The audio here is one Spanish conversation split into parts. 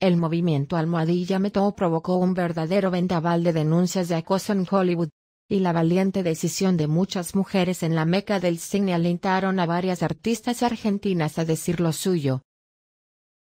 El movimiento Almohadilla meto provocó un verdadero vendaval de denuncias de acoso en Hollywood, y la valiente decisión de muchas mujeres en la meca del cine alentaron a varias artistas argentinas a decir lo suyo.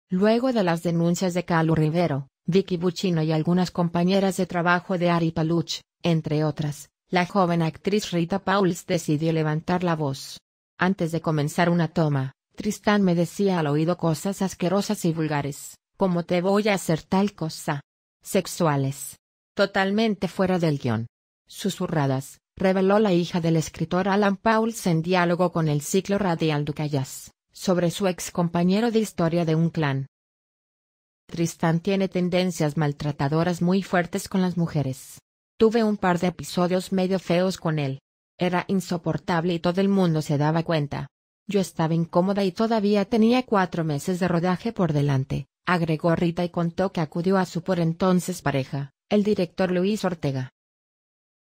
Luego de las denuncias de Calu Rivero, Vicky Buchino y algunas compañeras de trabajo de Ari Paluch, entre otras, la joven actriz Rita Pauls decidió levantar la voz. Antes de comenzar una toma, Tristán me decía al oído cosas asquerosas y vulgares, ¿Cómo te voy a hacer tal cosa? Sexuales. Totalmente fuera del guión. Susurradas, reveló la hija del escritor Alan Pauls en diálogo con el ciclo radial Ducayas, sobre su ex compañero de historia de un clan. Tristán tiene tendencias maltratadoras muy fuertes con las mujeres. Tuve un par de episodios medio feos con él. Era insoportable y todo el mundo se daba cuenta. Yo estaba incómoda y todavía tenía cuatro meses de rodaje por delante agregó Rita y contó que acudió a su por entonces pareja, el director Luis Ortega.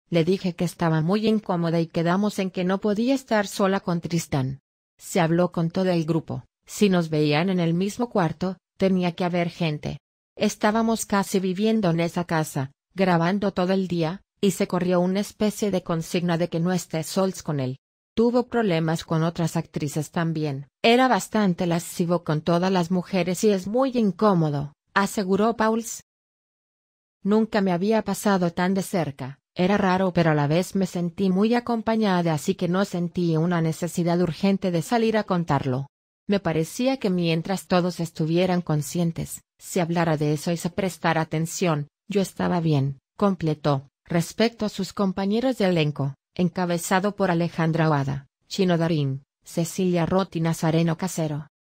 Le dije que estaba muy incómoda y quedamos en que no podía estar sola con Tristán. Se habló con todo el grupo, si nos veían en el mismo cuarto, tenía que haber gente. Estábamos casi viviendo en esa casa, grabando todo el día, y se corrió una especie de consigna de que no esté sols con él. Tuvo problemas con otras actrices también. Era bastante lascivo con todas las mujeres y es muy incómodo, aseguró Pauls. Nunca me había pasado tan de cerca. Era raro pero a la vez me sentí muy acompañada así que no sentí una necesidad urgente de salir a contarlo. Me parecía que mientras todos estuvieran conscientes, se hablara de eso y se prestara atención, yo estaba bien, completó, respecto a sus compañeros de elenco encabezado por Alejandra Oada, Chino Darín, Cecilia Rotti Nazareno Casero,